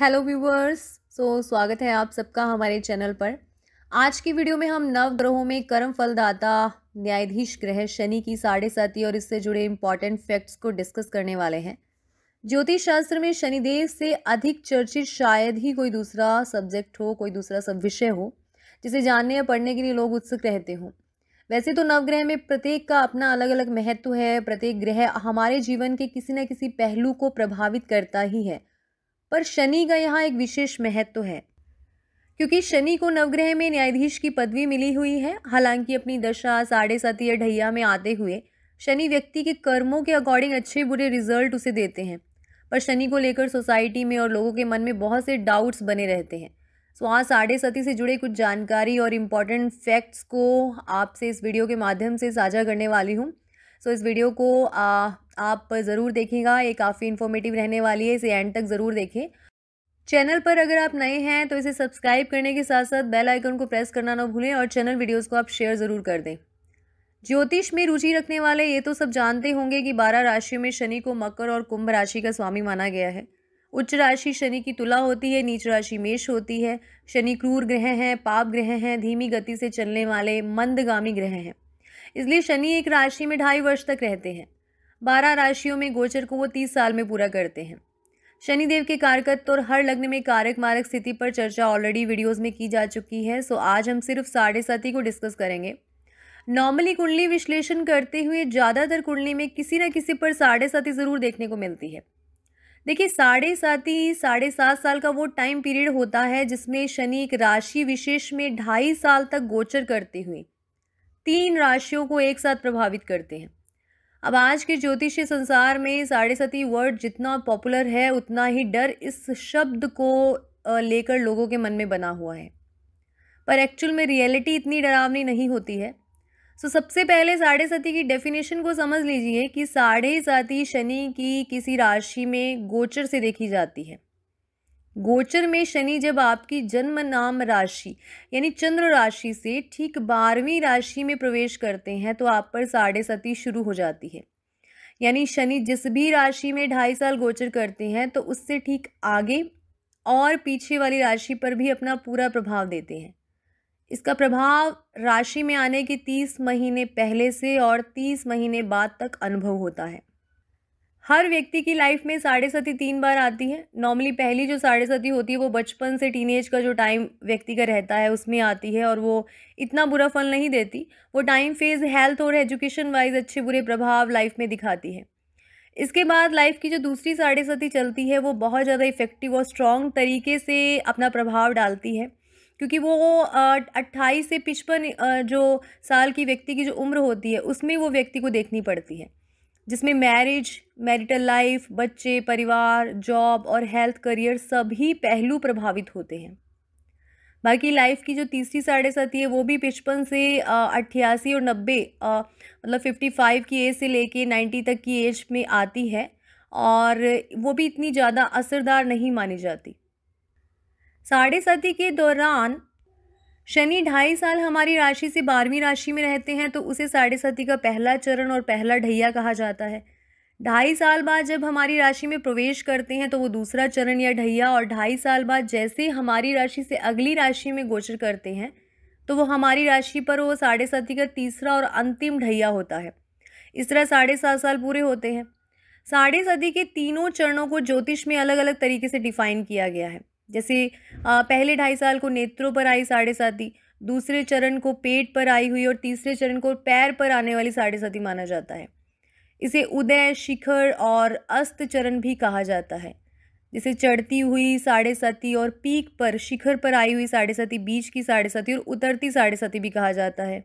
hello viewers सो स्वागत है आप सबका हमारे चैनल पर आज की वीडियो में हम नव ग्रहों में कर्म फलदाता न्यायाधीश ग्रह शनि की साढ़े साथी और इससे जुड़े इम्पॉर्टेंट फैक्ट्स को डिस्कस करने वाले हैं ज्योतिष शास्त्र में शनिदेव से अधिक चर्चित शायद ही कोई दूसरा सब्जेक्ट हो कोई दूसरा सब विषय हो जिसे जानने या पढ़ने के लिए लोग उत्सुक रहते हों वैसे तो नवग्रह में प्रत्येक का अपना अलग अलग महत्व है प्रत्येक ग्रह हमारे जीवन के किसी न किसी पहलू को प्रभावित करता ही है पर शनि का यहाँ एक विशेष महत्व तो है क्योंकि शनि को नवग्रह में न्यायाधीश की पदवी मिली हुई है हालांकि अपनी दशा साढ़े सात या ढैया में आते हुए शनि व्यक्ति के कर्मों के अकॉर्डिंग अच्छे बुरे रिजल्ट उसे देते हैं पर शनि को लेकर सोसाइटी में और लोगों के मन में बहुत से डाउट्स बने रहते हैं सो तो आज साढ़े सती से जुड़े कुछ जानकारी और इम्पॉर्टेंट फैक्ट्स को आपसे इस वीडियो के माध्यम से साझा करने वाली हूँ सो तो इस वीडियो को आप ज़रूर देखेगा ये काफ़ी इन्फॉर्मेटिव रहने वाली है इसे एंड तक ज़रूर देखें चैनल पर अगर आप नए हैं तो इसे सब्सक्राइब करने के साथ साथ बेल आइकन को प्रेस करना ना भूलें और चैनल वीडियोस को आप शेयर ज़रूर कर दें ज्योतिष में रुचि रखने वाले ये तो सब जानते होंगे कि बारह राशियों में शनि को मकर और कुंभ राशि का स्वामी माना गया है उच्च राशि शनि की तुला होती है नीच राशि मेष होती है शनि क्रूर ग्रह हैं पाप ग्रह हैं धीमी गति से चलने वाले मंदगामी ग्रह हैं इसलिए शनि एक राशि में ढाई वर्ष तक रहते हैं बारह राशियों में गोचर को वो तीस साल में पूरा करते हैं शनिदेव के कारकत्व और हर लग्न में कारक मारक स्थिति पर चर्चा ऑलरेडी वीडियोस में की जा चुकी है सो आज हम सिर्फ साढ़े सात ही को डिस्कस करेंगे नॉर्मली कुंडली विश्लेषण करते हुए ज़्यादातर कुंडली में किसी न किसी पर साढ़े साथी ज़रूर देखने को मिलती है देखिए साढ़े साथी साढ़े सात साल का वो टाइम पीरियड होता है जिसमें शनि एक राशि विशेष में ढाई साल तक गोचर करते हुए तीन राशियों को एक साथ प्रभावित करते हैं अब आज के ज्योतिष संसार में साढ़े सती वर्ड जितना पॉपुलर है उतना ही डर इस शब्द को लेकर लोगों के मन में बना हुआ है पर एक्चुअल में रियलिटी इतनी डरावनी नहीं होती है सो so, सबसे पहले साढ़े सती की डेफिनेशन को समझ लीजिए कि साढ़े सती शनि की किसी राशि में गोचर से देखी जाती है गोचर में शनि जब आपकी जन्म नाम राशि यानी चंद्र राशि से ठीक बारहवीं राशि में प्रवेश करते हैं तो आप पर साढ़े सती शुरू हो जाती है यानी शनि जिस भी राशि में ढाई साल गोचर करते हैं तो उससे ठीक आगे और पीछे वाली राशि पर भी अपना पूरा प्रभाव देते हैं इसका प्रभाव राशि में आने के तीस महीने पहले से और तीस महीने बाद तक अनुभव होता है हर व्यक्ति की लाइफ में साढ़े सती तीन बार आती है नॉर्मली पहली जो साढ़े सती होती है वो बचपन से टीनेज का जो टाइम व्यक्ति का रहता है उसमें आती है और वो इतना बुरा फल नहीं देती वो टाइम फेज हेल्थ और एजुकेशन वाइज अच्छे बुरे प्रभाव लाइफ में दिखाती है इसके बाद लाइफ की जो दूसरी साढ़े सती चलती है वो बहुत ज़्यादा इफ़ेक्टिव और स्ट्रॉन्ग तरीके से अपना प्रभाव डालती है क्योंकि वो अट्ठाईस से पिचपन जो साल की व्यक्ति की जो उम्र होती है उसमें वो व्यक्ति को देखनी पड़ती है जिसमें मैरिज मैरिटल लाइफ बच्चे परिवार जॉब और हेल्थ करियर सभी पहलू प्रभावित होते हैं बाकी लाइफ की जो तीसरी साढ़े साथी है वो भी पचपन से अट्ठासी और नब्बे मतलब फिफ्टी फाइव की एज से लेके नाइन्टी तक की एज में आती है और वो भी इतनी ज़्यादा असरदार नहीं मानी जाती साढ़े साथी के दौरान शनि ढाई साल हमारी राशि से बारहवीं राशि में रहते हैं तो उसे साढ़े सती का पहला चरण और पहला ढैया कहा जाता है ढाई साल बाद जब हमारी राशि में प्रवेश करते हैं तो वो दूसरा चरण या ढैया और ढाई साल बाद जैसे हमारी राशि से अगली राशि में गोचर करते हैं तो वो हमारी राशि पर वो साढ़े सती का तीसरा और अंतिम ढैया होता है इस तरह साढ़े सात साल पूरे होते हैं साढ़े सदी के तीनों चरणों को ज्योतिष में अलग अलग तरीके से डिफाइन किया गया है जैसे पहले ढाई साल को नेत्रों पर आई साढ़े साथी दूसरे चरण को पेट पर आई हुई और तीसरे चरण को पैर पर आने वाली साढ़े साथी माना जाता है इसे उदय शिखर और अस्त चरण भी कहा जाता है जिसे चढ़ती हुई साढ़े साथी और पीक पर शिखर पर आई हुई साढ़े साथी बीच की साढ़े साथी और उतरती साढ़े साथी भी कहा जाता है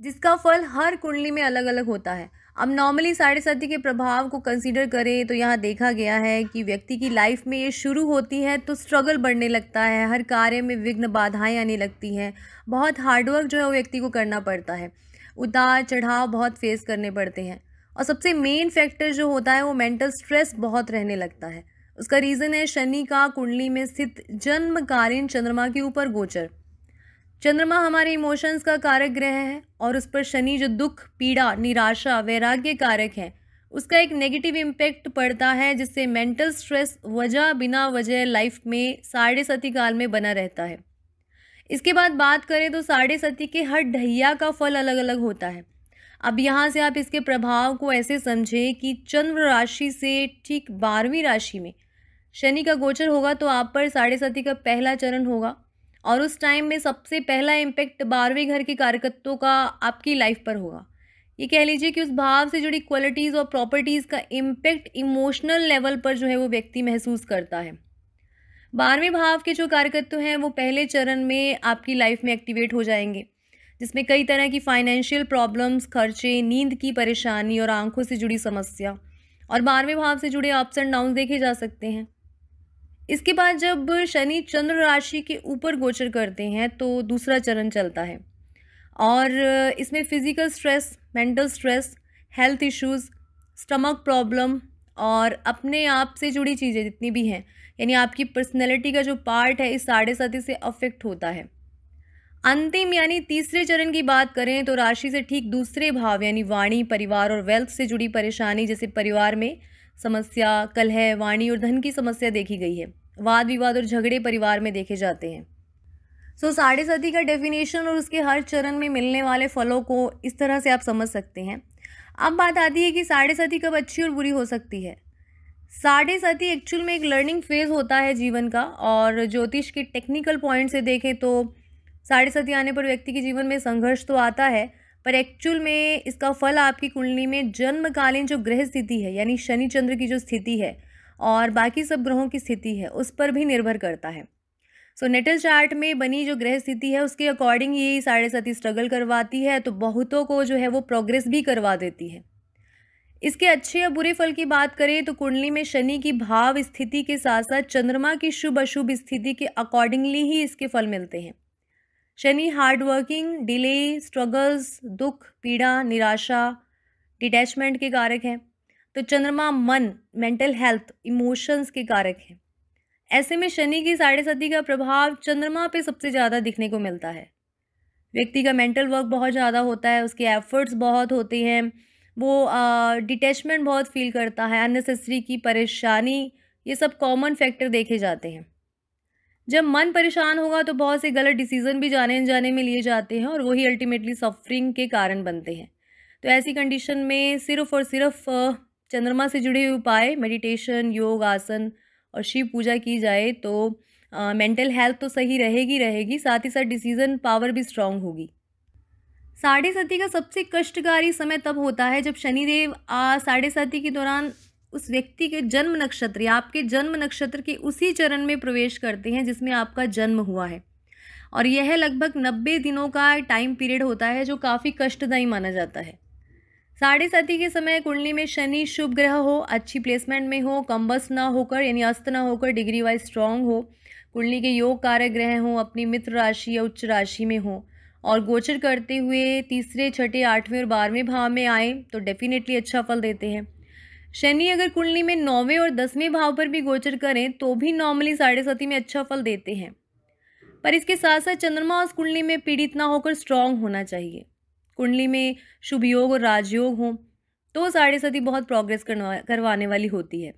जिसका फल हर कुंडली में अलग अलग होता है अब नॉर्मली साढ़े साथी के प्रभाव को कंसीडर करें तो यहाँ देखा गया है कि व्यक्ति की लाइफ में ये शुरू होती है तो स्ट्रगल बढ़ने लगता है हर कार्य में विघ्न बाधाएं आने लगती हैं बहुत हार्डवर्क जो है वो व्यक्ति को करना पड़ता है उतार चढ़ाव बहुत फेस करने पड़ते हैं और सबसे मेन फैक्टर जो होता है वो मेंटल स्ट्रेस बहुत रहने लगता है उसका रीज़न है शनि का कुंडली में स्थित जन्मकालीन चंद्रमा के ऊपर गोचर चंद्रमा हमारे इमोशंस का कारक ग्रह है और उस पर शनि जो दुख पीड़ा निराशा वैराग्य कारक है उसका एक नेगेटिव इम्पैक्ट पड़ता है जिससे मेंटल स्ट्रेस वजह बिना वजह लाइफ में साढ़े सती काल में बना रहता है इसके बाद बात करें तो साढ़े सती के हर ढैया का फल अलग अलग होता है अब यहाँ से आप इसके प्रभाव को ऐसे समझें कि चंद्र राशि से ठीक बारहवीं राशि में शनि का गोचर होगा तो आप पर साढ़े सती का पहला चरण होगा और उस टाइम में सबसे पहला इम्पैक्ट बारहवें घर के कारकत्वों का आपकी लाइफ पर होगा ये कह लीजिए कि उस भाव से जुड़ी क्वालिटीज़ और प्रॉपर्टीज़ का इम्पैक्ट इमोशनल लेवल पर जो है वो व्यक्ति महसूस करता है बारहवें भाव के जो कारकत्व हैं वो पहले चरण में आपकी लाइफ में एक्टिवेट हो जाएंगे जिसमें कई तरह की फाइनेंशियल प्रॉब्लम्स खर्चे नींद की परेशानी और आंखों से जुड़ी समस्या और बारहवें भाव से जुड़े अप्स एंड डाउन देखे जा सकते हैं इसके बाद जब शनि चंद्र राशि के ऊपर गोचर करते हैं तो दूसरा चरण चलता है और इसमें physical stress mental stress health issues stomach problem और अपने आप से जुड़ी चीज़ें जितनी भी हैं यानी आपकी पर्सनैलिटी का जो पार्ट है इस साढ़े साथी से अफेक्ट होता है अंतिम यानी तीसरे चरण की बात करें तो राशि से ठीक दूसरे भाव यानी वाणी परिवार और वेल्थ से जुड़ी परेशानी जैसे परिवार में समस्या कलह वाणी और धन की समस्या देखी गई है वाद विवाद और झगड़े परिवार में देखे जाते हैं सो so, साढ़े सती का डेफिनेशन और उसके हर चरण में मिलने वाले फलों को इस तरह से आप समझ सकते हैं अब बात आती है कि साढ़े सती कब अच्छी और बुरी हो सकती है साढ़े सती एक्चुअल में एक लर्निंग फेज होता है जीवन का और ज्योतिष के टेक्निकल पॉइंट से देखें तो साढ़े सती आने पर व्यक्ति के जीवन में संघर्ष तो आता है पर एक्चुअल में इसका फल आपकी कुंडली में जन्मकालीन जो ग्रह स्थिति है यानी शनि चंद्र की जो स्थिति है और बाकी सब ग्रहों की स्थिति है उस पर भी निर्भर करता है सो नेटल चार्ट में बनी जो ग्रह स्थिति है उसके अकॉर्डिंग ये साढ़े साथी स्ट्रगल करवाती है तो बहुतों को जो है वो प्रोग्रेस भी करवा देती है इसके अच्छे या बुरे फल की बात करें तो कुंडली में शनि की भाव स्थिति के साथ साथ चंद्रमा की शुभ अशुभ स्थिति के अकॉर्डिंगली ही इसके फल मिलते हैं शनि हार्डवर्किंग डिले स्ट्रगल्स दुख पीड़ा निराशा डिटैचमेंट के कारक हैं तो चंद्रमा मन मेंटल हेल्थ इमोशंस के कारक हैं ऐसे में शनि की साढ़े सती का प्रभाव चंद्रमा पे सबसे ज़्यादा दिखने को मिलता है व्यक्ति का मेंटल वर्क बहुत ज़्यादा होता है उसके एफर्ट्स बहुत होते हैं वो डिटैचमेंट बहुत फील करता है अननेसेसरी की परेशानी ये सब कॉमन फैक्टर देखे जाते हैं जब मन परेशान होगा तो बहुत से गलत डिसीज़न भी जाने अनजाने में लिए जाते हैं और वही अल्टीमेटली सफरिंग के कारण बनते हैं तो ऐसी कंडीशन में सिर्फ और सिर्फ चंद्रमा से जुड़े हुए उपाय मेडिटेशन योग आसन और शिव पूजा की जाए तो मेंटल हेल्थ तो सही रहेगी रहेगी साथ ही साथ डिसीज़न पावर भी स्ट्रांग होगी साढ़े सती का सबसे कष्टकारी समय तब होता है जब शनिदेव साढ़े सती के दौरान उस व्यक्ति के जन्म नक्षत्र या आपके जन्म नक्षत्र के उसी चरण में प्रवेश करते हैं जिसमें आपका जन्म हुआ है और यह लगभग नब्बे दिनों का टाइम पीरियड होता है जो काफ़ी कष्टदायी माना जाता है साढ़े साथी के समय कुंडली में शनि शुभ ग्रह हो अच्छी प्लेसमेंट में हो कम्बस ना होकर यानी अस्त ना होकर डिग्री वाइज स्ट्रांग हो कुंडली के योग कार्य ग्रह हों अपनी मित्र राशि या उच्च राशि में हो और गोचर करते हुए तीसरे छठे आठवें और बारहवें भाव में आए तो डेफिनेटली अच्छा फल देते हैं शनि अगर कुंडली में नौवें और दसवें भाव पर भी गोचर करें तो भी नॉर्मली साढ़े सती में अच्छा फल देते हैं पर इसके साथ साथ चंद्रमा उस कुंडली में पीड़ित ना होकर स्ट्रांग होना चाहिए कुंडली में शुभ योग और राजयोग हों तो साढ़े सती बहुत प्रोग्रेस करवा करवाने वाली होती है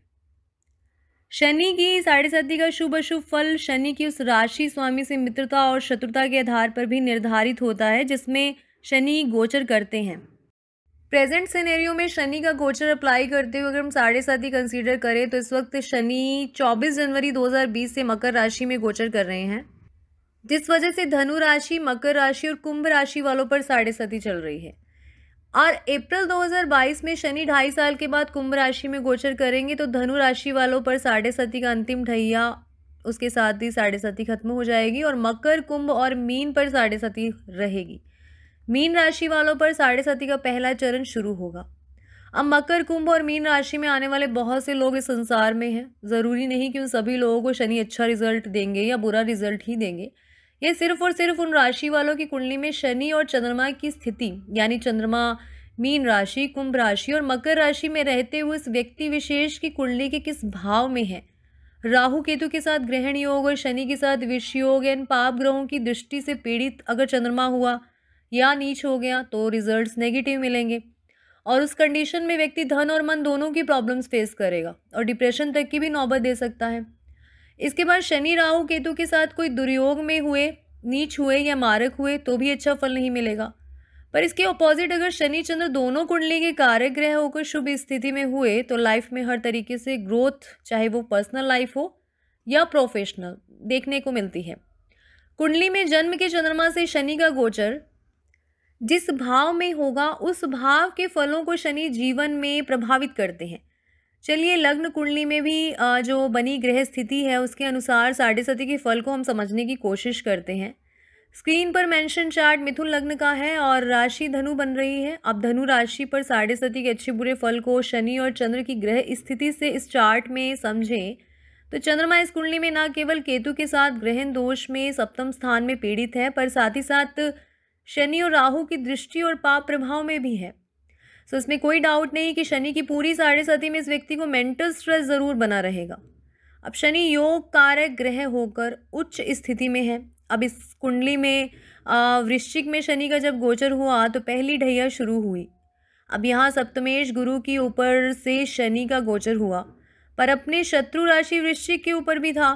शनि की साढ़े सती का शुभ अशुभ फल शनि की उस राशि स्वामी से मित्रता और शत्रुता के आधार पर भी निर्धारित होता है जिसमें शनि गोचर करते हैं प्रेजेंट सिनेरियो में शनि का गोचर अप्लाई करते हुए अगर हम साढ़े सात ही कंसीडर करें तो इस वक्त शनि 24 जनवरी 2020 से मकर राशि में गोचर कर रहे हैं जिस वजह से धनु राशि मकर राशि और कुंभ राशि वालों पर साढ़े सती चल रही है और अप्रैल 2022 में शनि ढाई साल के बाद कुंभ राशि में गोचर करेंगे तो धनु राशि वालों पर साढ़े सती का अंतिम ढैया उसके साथ ही साढ़े सती खत्म हो जाएगी और मकर कुंभ और मीन पर साढ़े सती रहेगी मीन राशि वालों पर साढ़े साथी का पहला चरण शुरू होगा अब मकर कुंभ और मीन राशि में आने वाले बहुत से लोग इस संसार में हैं ज़रूरी नहीं कि उन सभी लोगों को शनि अच्छा रिजल्ट देंगे या बुरा रिजल्ट ही देंगे ये सिर्फ और सिर्फ उन राशि वालों की कुंडली में शनि और चंद्रमा की स्थिति यानी चंद्रमा मीन राशि कुंभ राशि और मकर राशि में रहते हुए इस व्यक्ति विशेष की कुंडली के किस भाव में है राहु केतु के साथ ग्रहण योग और शनि के साथ विष योग एन पाप ग्रहों की दृष्टि से पीड़ित अगर चंद्रमा हुआ या नीच हो गया तो रिजल्ट्स नेगेटिव मिलेंगे और उस कंडीशन में व्यक्ति धन और मन दोनों की प्रॉब्लम्स फेस करेगा और डिप्रेशन तक की भी नौबत दे सकता है इसके बाद शनि राहु केतु के साथ कोई दुर्योग में हुए नीच हुए या मारक हुए तो भी अच्छा फल नहीं मिलेगा पर इसके ऑपोजिट अगर शनि चंद्र दोनों कुंडली के कार्य ग्रह होकर शुभ स्थिति में हुए तो लाइफ में हर तरीके से ग्रोथ चाहे वो पर्सनल लाइफ हो या प्रोफेशनल देखने को मिलती है कुंडली में जन्म के चंद्रमा से शनि का गोचर जिस भाव में होगा उस भाव के फलों को शनि जीवन में प्रभावित करते हैं चलिए लग्न कुंडली में भी जो बनी ग्रह स्थिति है उसके अनुसार साढ़े सती के फल को हम समझने की कोशिश करते हैं स्क्रीन पर मेंशन चार्ट मिथुन लग्न का है और राशि धनु बन रही है अब धनु राशि पर साढ़े सती के अच्छे बुरे फल को शनि और चंद्र की ग्रह स्थिति से इस चार्ट में समझें तो चंद्रमा इस कुंडली में ना केवल केतु के साथ ग्रहण दोष में सप्तम स्थान में पीड़ित है पर साथ ही साथ शनि और राहु की दृष्टि और पाप प्रभाव में भी है सो so, इसमें कोई डाउट नहीं कि शनि की पूरी साढ़े सती में इस व्यक्ति को मेंटल स्ट्रेस ज़रूर बना रहेगा अब शनि योग कारक ग्रह होकर उच्च स्थिति में है अब इस कुंडली में वृश्चिक में शनि का जब गोचर हुआ तो पहली ढैया शुरू हुई अब यहाँ सप्तमेश गुरु के ऊपर से शनि का गोचर हुआ पर अपने शत्रु राशि वृश्चिक के ऊपर भी था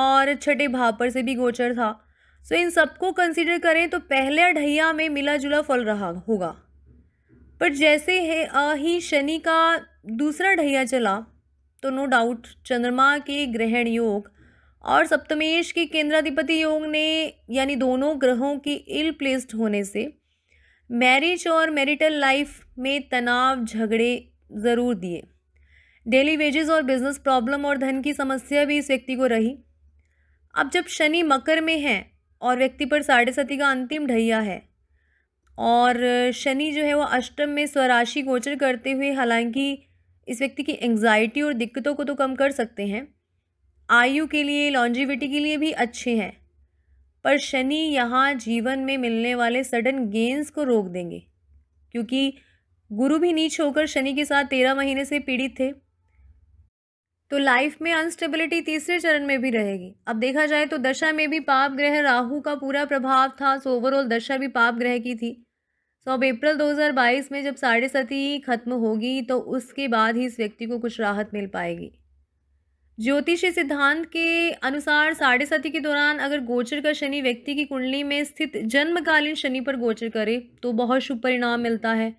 और छठे भाव पर से भी गोचर था सो इन सबको कंसिडर करें तो पहले ढैया में मिला जुला फल रहा होगा पर जैसे है आ ही शनि का दूसरा ढैया चला तो नो डाउट चंद्रमा के ग्रहण योग और सप्तमेश के केंद्राधिपति योग ने यानी दोनों ग्रहों के इल प्लेस्ड होने से मैरिज और मैरिटल लाइफ में तनाव झगड़े ज़रूर दिए डेली वेजेस और बिजनेस प्रॉब्लम और धन की समस्या भी इस व्यक्ति को रही अब जब शनि मकर में है और व्यक्ति पर साढ़े सती का अंतिम ढैया है और शनि जो है वो अष्टम में स्वराशि गोचर करते हुए हालांकि इस व्यक्ति की एंग्जाइटी और दिक्कतों को तो कम कर सकते हैं आयु के लिए लॉन्जिविटी के लिए भी अच्छे हैं पर शनि यहाँ जीवन में मिलने वाले सडन गेंस को रोक देंगे क्योंकि गुरु भी नीच होकर शनि के साथ तेरह महीने से पीड़ित थे तो लाइफ में अनस्टेबिलिटी तीसरे चरण में भी रहेगी अब देखा जाए तो दशा में भी पाप ग्रह राहु का पूरा प्रभाव था सो ओवरऑल दशा भी पाप ग्रह की थी सो अब अप्रैल 2022 में जब साढ़े सती खत्म होगी तो उसके बाद ही इस व्यक्ति को कुछ राहत मिल पाएगी ज्योतिषी सिद्धांत के अनुसार साढ़े सती के दौरान अगर गोचर का शनि व्यक्ति की कुंडली में स्थित जन्मकालीन शनि पर गोचर करे तो बहुत शुभ परिणाम मिलता है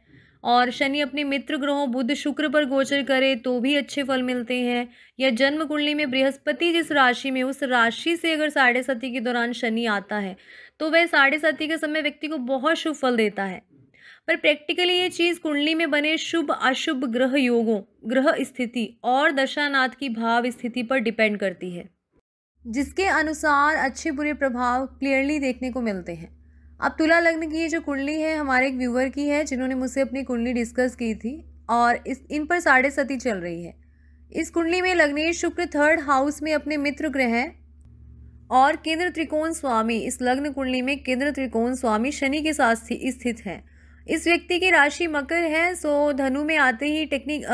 और शनि अपने मित्र ग्रहों बुध शुक्र पर गोचर करे तो भी अच्छे फल मिलते हैं या जन्म कुंडली में बृहस्पति जिस राशि में उस राशि से अगर साढ़े सती के दौरान शनि आता है तो वह साढ़े सती के समय व्यक्ति को बहुत शुभ फल देता है पर प्रैक्टिकली ये चीज़ कुंडली में बने शुभ अशुभ ग्रह योगों ग्रह स्थिति और दशानाथ की भाव स्थिति पर डिपेंड करती है जिसके अनुसार अच्छे बुरे प्रभाव क्लियरली देखने को मिलते हैं अब तुला लग्न की ये जो कुंडली है हमारे एक व्यूवर की है जिन्होंने मुझसे अपनी कुंडली डिस्कस की थी और इस इन पर साढ़े सती चल रही है इस कुंडली में लग्नेश शुक्र थर्ड हाउस में अपने मित्र ग्रह और केंद्र त्रिकोण स्वामी इस लग्न कुंडली में केंद्र त्रिकोण स्वामी शनि के साथ स्थित हैं इस व्यक्ति की राशि मकर है सो धनु में आते ही टेक्निक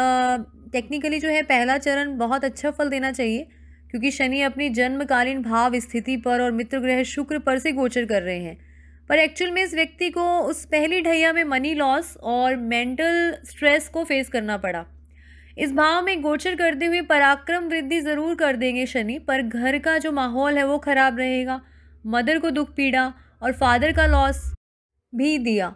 टेक्निकली जो है पहला चरण बहुत अच्छा फल देना चाहिए क्योंकि शनि अपनी जन्मकालीन भाव स्थिति पर और मित्र ग्रह शुक्र पर से गोचर कर रहे हैं पर एक्चुअल में इस व्यक्ति को उस पहली ढैया में मनी लॉस और मेंटल स्ट्रेस को फेस करना पड़ा इस भाव में गोचर करते हुए पराक्रम वृद्धि ज़रूर कर देंगे शनि पर घर का जो माहौल है वो ख़राब रहेगा मदर को दुख पीड़ा और फादर का लॉस भी दिया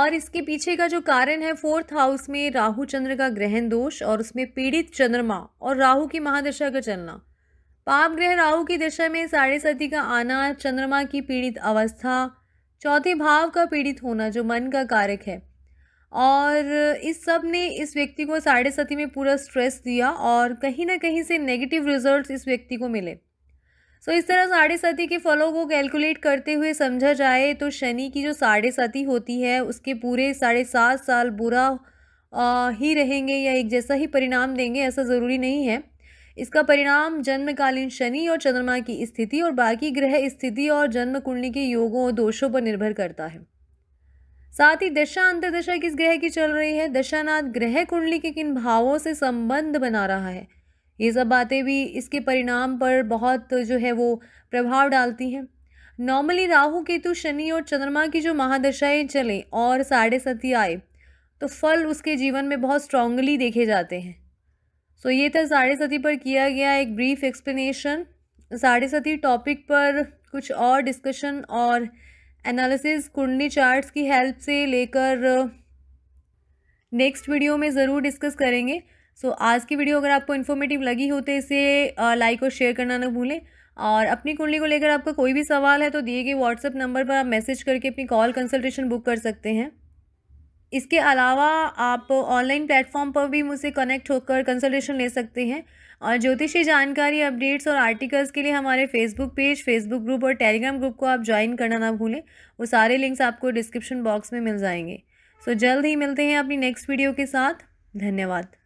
और इसके पीछे का जो कारण है फोर्थ हाउस में राहु चंद्र का ग्रहण दोष और उसमें पीड़ित चंद्रमा और राहु की महादशा का चलना पाप ग्रह राहु की दशा में साढ़े सती का आना चंद्रमा की पीड़ित अवस्था चौथे भाव का पीड़ित होना जो मन का कारक है और इस सब ने इस व्यक्ति को साढ़े सती में पूरा स्ट्रेस दिया और कहीं ना कहीं से नेगेटिव रिजल्ट्स इस व्यक्ति को मिले सो so, इस तरह साढ़े सती के फलों को कैलकुलेट करते हुए समझा जाए तो शनि की जो साढ़े सती होती है उसके पूरे साढ़े सात साल बुरा आ, ही रहेंगे या एक जैसा ही परिणाम देंगे ऐसा ज़रूरी नहीं है इसका परिणाम जन्मकालीन शनि और चंद्रमा की स्थिति और बाकी ग्रह स्थिति और जन्म कुंडली के योगों और दोषों पर निर्भर करता है साथ ही दशा अंतर्दशा किस ग्रह की चल रही है दशानाथ ग्रह कुंडली के किन भावों से संबंध बना रहा है ये सब बातें भी इसके परिणाम पर बहुत जो है वो प्रभाव डालती हैं नॉर्मली राहु केतु शनि और चंद्रमा की जो महादशाएं चलें और साढ़े सती आए तो फल उसके जीवन में बहुत स्ट्रांगली देखे जाते हैं सो ये था साढ़े सती पर किया गया एक ब्रीफ एक्सप्लेनेशन साढ़े सती टॉपिक पर कुछ और डिस्कशन और एनालिसिस कुंडली चार्ट्स की हेल्प से लेकर नेक्स्ट uh, वीडियो में ज़रूर डिस्कस करेंगे सो so, आज की वीडियो अगर आपको इन्फॉर्मेटिव लगी हो तो इसे लाइक uh, और शेयर करना ना भूलें और अपनी कुंडली को लेकर आपका कोई भी सवाल है तो दिए गए व्हाट्सएप नंबर पर आप मैसेज करके अपनी कॉल कंसल्टेशन बुक कर सकते हैं इसके अलावा आप ऑनलाइन प्लेटफॉर्म पर भी मुझसे कनेक्ट होकर कंसल्टेशन ले सकते हैं और ज्योतिषी जानकारी अपडेट्स और आर्टिकल्स के लिए हमारे फेसबुक पेज फेसबुक ग्रुप और टेलीग्राम ग्रुप को आप ज्वाइन करना ना भूलें वो सारे लिंक्स आपको डिस्क्रिप्शन बॉक्स में मिल जाएंगे सो so, जल्द ही मिलते हैं अपनी नेक्स्ट वीडियो के साथ धन्यवाद